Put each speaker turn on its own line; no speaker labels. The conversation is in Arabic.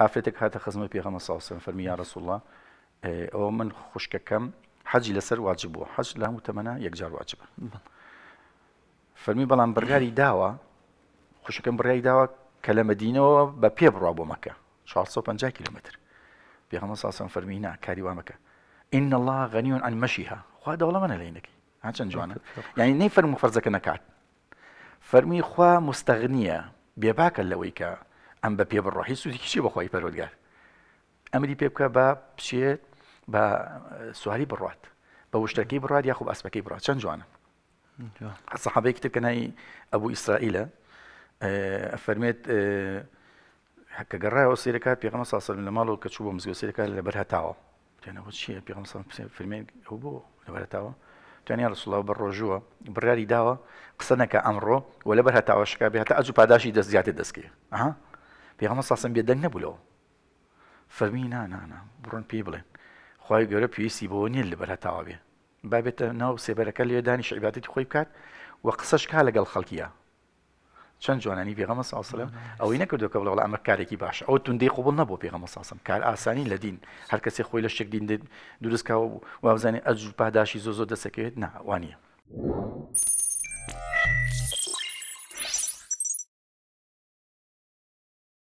پیغمبر صلی ئافرێتێک هاتە خزمە پێغەمە ساوسن فەرمیان ڕسوڵە او من خوشکەکەم حج لسر واجب بوو حەج لە هەموو تەمەە یەکجار واجبە فەرمی بەڵام بڕیاری داوە خوشەکەم بڕیاری داوە کە لە مدینەوە بە پێ بڕوا بۆ مەکە 650 کیلومتر پیغمبر صلی الله علیه و سلم فرمی نه کاری وامەکە ان الله غەنیون ئەن مەشیها خوا دەوڵەمەە لەینەکەی هاچەند جوانە یعنی يعني نەی فەرمو فەرزەکە نکات فەرمی خوا مستەغنیە بێباکە لەوەی کە ام به پێ راهی هیچ کی کیچی بخوای پرودگر ئەمری پێ بکە با پشێت با سواری بڕات بە وشتەکەی بڕات یاخوب ئەسبەکەی بڕات چەند جوانە حسەحابەیە کتتبکەنایی ئەبوو ئیسرائیلە اه، فەرمێت هەکە اه، گەڕایەوە سیرەکە پێغمە ساسەر لە ماڵەوە کە چوو بۆ مزگە سیرەکە لەبەر هەتاوە تێنەوە چیە پێغم فرمێن ئەو بۆ لەبەر هەتاوە توانی ڕسوڵاو بر ڕۆژووە بڕیاری داوە قسەنەکە ئەمڕۆ و لەبەر هەتاوەشکا بێ تا ئەجو پاداشی دەست زیاتر دەستکێ ئەها پێغەمە ساسم بێدەنگ نەبووەوە فەرمی نانانا بڕن پێی بڵێن خی گەورە پێویستی بۆ نیە لەبەر تاوا بێ بابێتە ناو سێبەرەکە لێ دانیش عیباتی خۆی بکات و قسەش کا لەگەڵ خەڵکیە چەند جوانانی پێغەمە ساسلم ئەوی نەکردوکە بڵەوە ئەمە کارێکی باش ئەو توندەی خۆبڵ نەبوو پێغەمە ساسم کار ئاسانی لە دین هەر کەسێک خۆی لە شتێک دین دروستکە و وابزانێ ئەجر پاداشی زۆ زۆ دەسەکەوێت ناوانە.